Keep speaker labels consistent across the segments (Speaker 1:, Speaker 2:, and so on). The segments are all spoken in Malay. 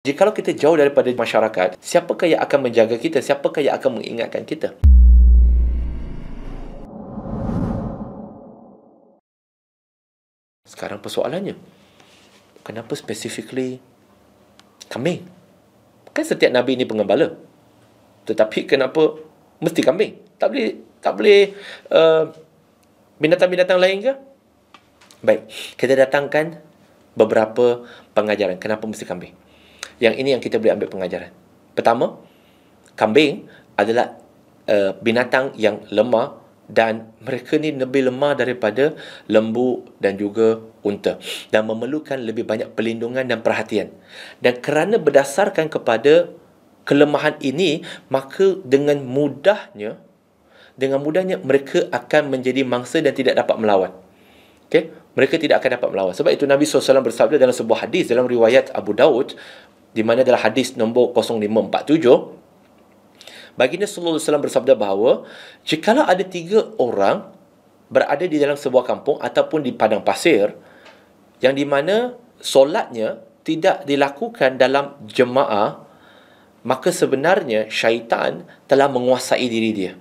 Speaker 1: Jikalau kita jauh daripada masyarakat, siapakah yang akan menjaga kita? Siapakah yang akan mengingatkan kita? Sekarang persoalannya, kenapa specifically kambing? Kan setiap Nabi ini pengembala. Tetapi kenapa mesti kambing? Tak boleh tak boleh uh, binatang-binatang lain ke? Baik, kita datangkan beberapa pengajaran. Kenapa mesti kambing? Yang ini yang kita boleh ambil pengajaran. Pertama, kambing adalah uh, binatang yang lemah dan mereka ni lebih lemah daripada lembu dan juga unta dan memerlukan lebih banyak perlindungan dan perhatian. Dan kerana berdasarkan kepada kelemahan ini, maka dengan mudahnya dengan mudahnya mereka akan menjadi mangsa dan tidak dapat melawan. Okey, mereka tidak akan dapat melawan. Sebab itu Nabi SAW bersabda dalam sebuah hadis dalam riwayat Abu Daud, di mana dalam hadis nombor 0547 Baginda Sallallahu Alaihi Wasallam bersabda bahawa jikalau ada tiga orang berada di dalam sebuah kampung ataupun di padang pasir yang di mana solatnya tidak dilakukan dalam jemaah maka sebenarnya syaitan telah menguasai diri dia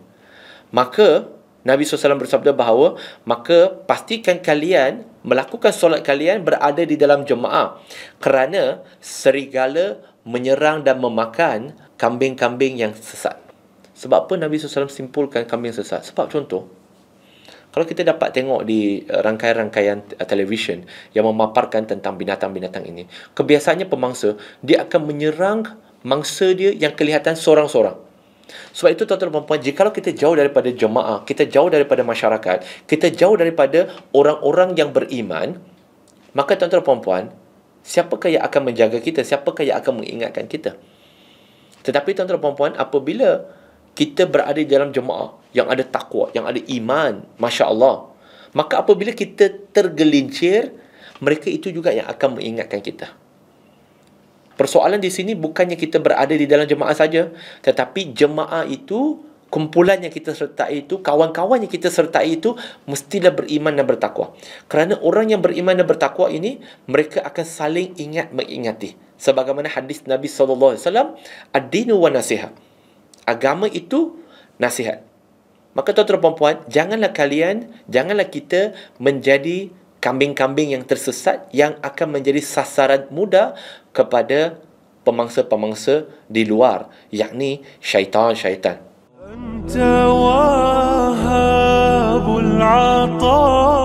Speaker 1: maka Nabi SAW bersabda bahawa maka pastikan kalian melakukan solat kalian berada di dalam jemaah kerana serigala menyerang dan memakan kambing-kambing yang sesat. Sebab apa Nabi SAW simpulkan kambing sesat? Sebab contoh, kalau kita dapat tengok di eh, rangkaian-rangkaian eh, televisyen yang memaparkan tentang binatang-binatang ini, kebiasaannya pemangsa, dia akan menyerang mangsa dia yang kelihatan seorang-seorang. Sebab itu tuan-tuan dan puan-puan, jika kita jauh daripada jemaah, kita jauh daripada masyarakat, kita jauh daripada orang-orang yang beriman, maka tuan-tuan dan puan-puan, siapakah yang akan menjaga kita? Siapakah yang akan mengingatkan kita? Tetapi tuan-tuan dan puan-puan, apabila kita berada dalam jemaah yang ada takwa, yang ada iman, Masya Allah, maka apabila kita tergelincir, mereka itu juga yang akan mengingatkan kita. Persoalan di sini bukannya kita berada di dalam jemaah saja, tetapi jemaah itu kumpulan yang kita sertai itu, kawan-kawan yang kita sertai itu mestilah beriman dan bertakwa. Kerana orang yang beriman dan bertakwa ini, mereka akan saling ingat mengingati. Sebagaimana hadis Nabi SAW, Ad-dinu wa nasihat. Agama itu nasihat. Maka tuan-tuan dan janganlah kalian, janganlah kita menjadi kambing-kambing yang tersesat yang akan menjadi sasaran mudah kepada pemangsa-pemangsa di luar yakni syaitan-syaitan. Anta wahabul